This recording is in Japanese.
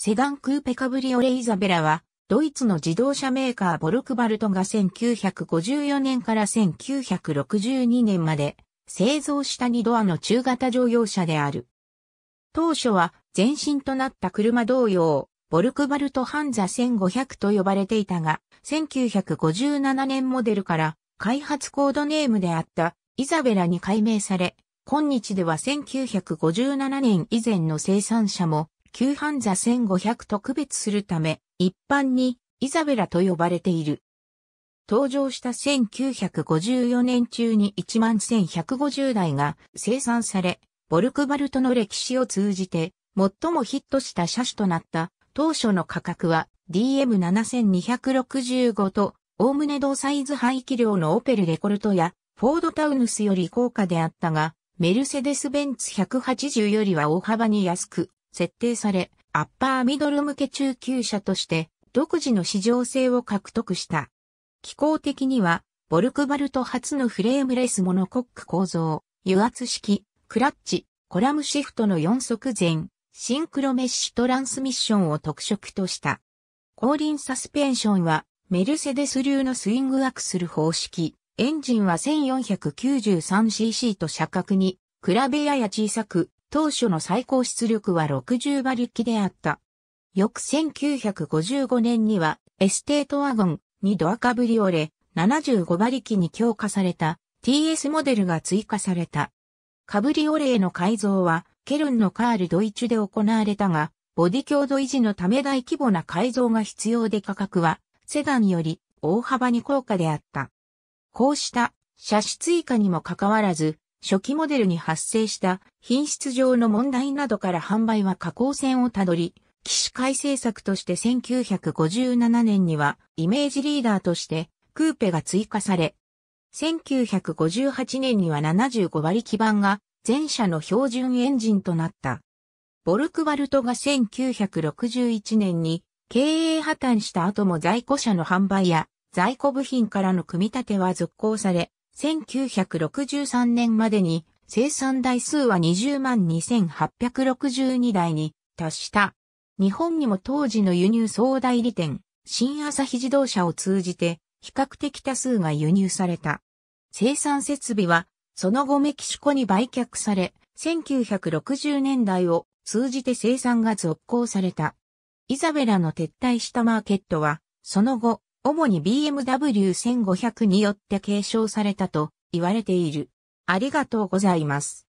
セダンクーペカブリオレイザベラは、ドイツの自動車メーカーボルクバルトが1954年から1962年まで製造した2ドアの中型乗用車である。当初は前身となった車同様、ボルクバルトハンザ1500と呼ばれていたが、1957年モデルから開発コードネームであったイザベラに改名され、今日では1957年以前の生産者も旧ンザ1500特別するため、一般にイザベラと呼ばれている。登場した1954年中に1万1150台が生産され、ボルクバルトの歴史を通じて最もヒットした車種となった当初の価格は DM7265 とおおむね同サイズ排気量のオペルレコルトやフォードタウヌスより高価であったが、メルセデス・ベンツ180よりは大幅に安く、設定され、アッパーミドル向け中級車として独自の市場性を獲得した。機構的には、ボルクバルト初のフレームレスモノコック構造、油圧式、クラッチ、コラムシフトの4足前、シンクロメッシュトランスミッションを特色とした。後輪サスペンションは、メルセデス流のスイングアクスル方式、エンジンは 1493cc と車格に、比べやや小さく、当初の最高出力は60馬力であった。翌1955年にはエステートワゴンにドアカブリオレ75馬力に強化された TS モデルが追加された。カブリオレへの改造はケルンのカールドイチュで行われたが、ボディ強度維持のため大規模な改造が必要で価格はセダンより大幅に高価であった。こうした車種追加にもかかわらず、初期モデルに発生した品質上の問題などから販売は下降線をたどり、起死回正策として1957年にはイメージリーダーとしてクーペが追加され、1958年には75割基盤が前車の標準エンジンとなった。ボルクワルトが1961年に経営破綻した後も在庫車の販売や在庫部品からの組み立ては続行され、1963年までに生産台数は20万2862台に達した。日本にも当時の輸入総代理店、新朝日自動車を通じて比較的多数が輸入された。生産設備はその後メキシコに売却され、1960年代を通じて生産が続行された。イザベラの撤退したマーケットは、その後、主に BMW1500 によって継承されたと言われている。ありがとうございます。